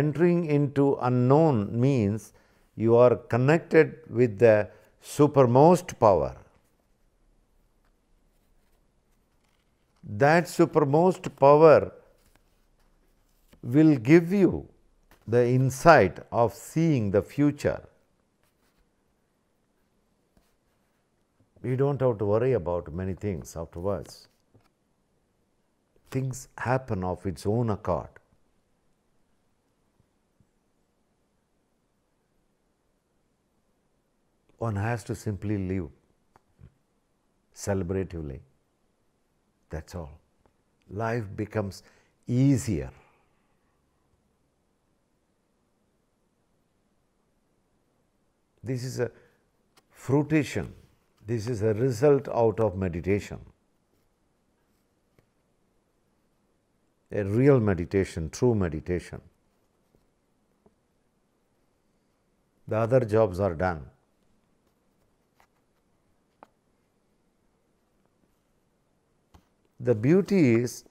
entering into unknown means you are connected with the supermost power. That supermost power will give you the insight of seeing the future. You do not have to worry about many things afterwards. Things happen of its own accord. one has to simply live celebratively. That's all. Life becomes easier. This is a fruition, this is a result out of meditation. A real meditation, true meditation. The other jobs are done. The beauty is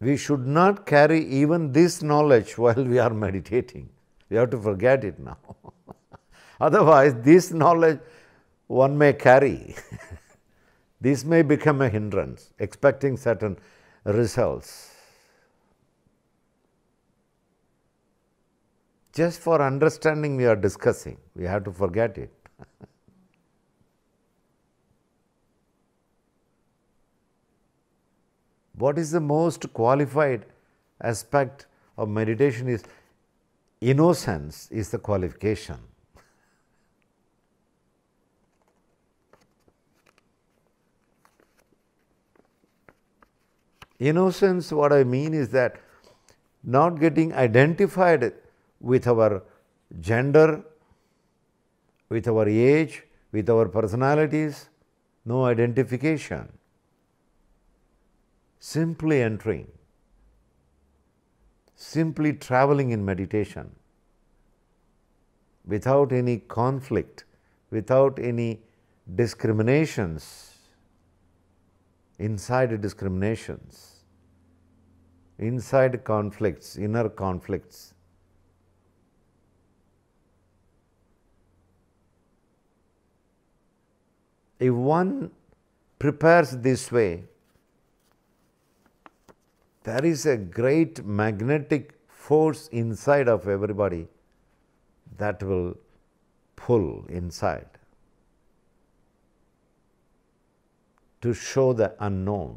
we should not carry even this knowledge while we are meditating. We have to forget it now. Otherwise, this knowledge one may carry. this may become a hindrance, expecting certain results. Just for understanding, we are discussing. We have to forget it. what is the most qualified aspect of meditation is innocence is the qualification. Innocence, what I mean is that not getting identified with our gender, with our age, with our personalities, no identification simply entering, simply traveling in meditation without any conflict, without any discriminations, inside discriminations, inside conflicts, inner conflicts. If one prepares this way, there is a great magnetic force inside of everybody that will pull inside to show the unknown.